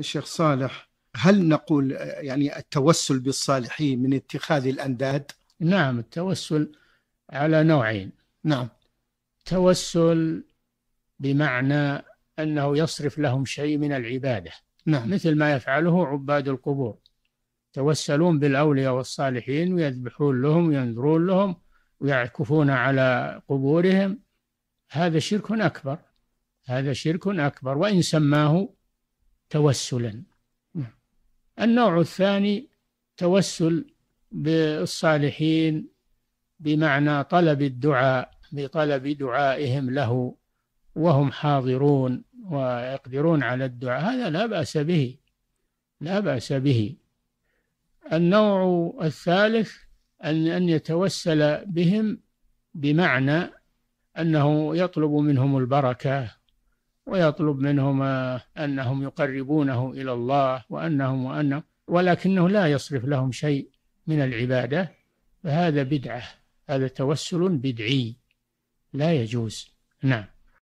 شيخ صالح هل نقول يعني التوسل بالصالحين من اتخاذ الأنداد؟ نعم التوسل على نوعين نعم توسل بمعنى أنه يصرف لهم شيء من العبادة نعم. مثل ما يفعله عباد القبور يتوسلون بالأولياء والصالحين ويذبحون لهم وينذرون لهم ويعكفون على قبورهم هذا شرك أكبر هذا شرك أكبر وإن سماه توسلا النوع الثاني توسل بالصالحين بمعنى طلب الدعاء بطلب دعائهم له وهم حاضرون ويقدرون على الدعاء هذا لا بأس به لا بأس به النوع الثالث أن أن يتوسل بهم بمعنى أنه يطلب منهم البركة ويطلب منهم آه، أنهم يقربونه إلى الله وأنهم وأنهم ولكنه لا يصرف لهم شيء من العبادة فهذا بدعة هذا توسل بدعي لا يجوز نعم